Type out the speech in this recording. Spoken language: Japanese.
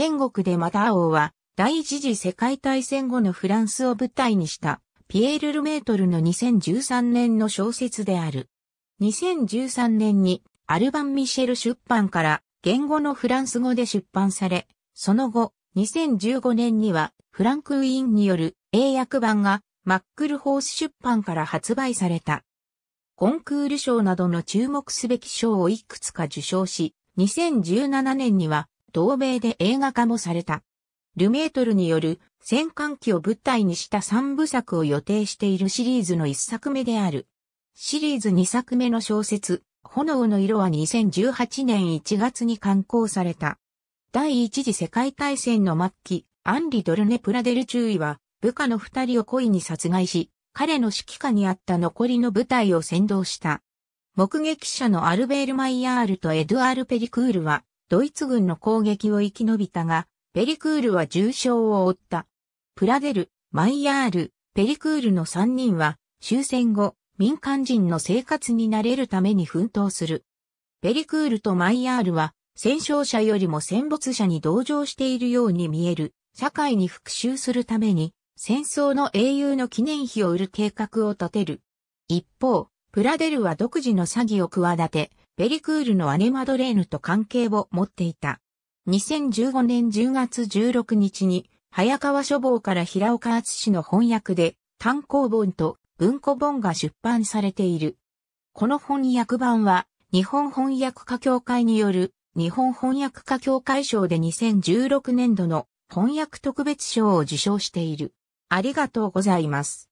天国でまた青は、第一次世界大戦後のフランスを舞台にした、ピエール・ルメートルの2013年の小説である。2013年に、アルバン・ミシェル出版から、言語のフランス語で出版され、その後、2015年には、フランク・ウィンによる英訳版が、マックルホース出版から発売された。コンクール賞などの注目すべき賞をいくつか受賞し、2017年には同米で映画化もされた。ルメートルによる戦艦機を舞台にした三部作を予定しているシリーズの一作目である。シリーズ二作目の小説、炎の色は2018年1月に刊行された。第一次世界大戦の末期、アンリ・ドルネ・プラデル中尉は部下の二人を故意に殺害し、彼の指揮下にあった残りの部隊を先導した。目撃者のアルベール・マイヤールとエドゥアール・ペリクールは、ドイツ軍の攻撃を生き延びたが、ペリクールは重傷を負った。プラデル、マイヤール、ペリクールの3人は終戦後、民間人の生活に慣れるために奮闘する。ペリクールとマイヤールは戦勝者よりも戦没者に同情しているように見える、社会に復讐するために、戦争の英雄の記念碑を売る計画を立てる。一方、プラデルは独自の詐欺を企て、ベリクールの姉マドレーヌと関係を持っていた。2015年10月16日に、早川書房から平岡厚氏の翻訳で、単行本と文庫本が出版されている。この翻訳版は、日本翻訳家協会による日本翻訳家協会賞で2016年度の翻訳特別賞を受賞している。ありがとうございます。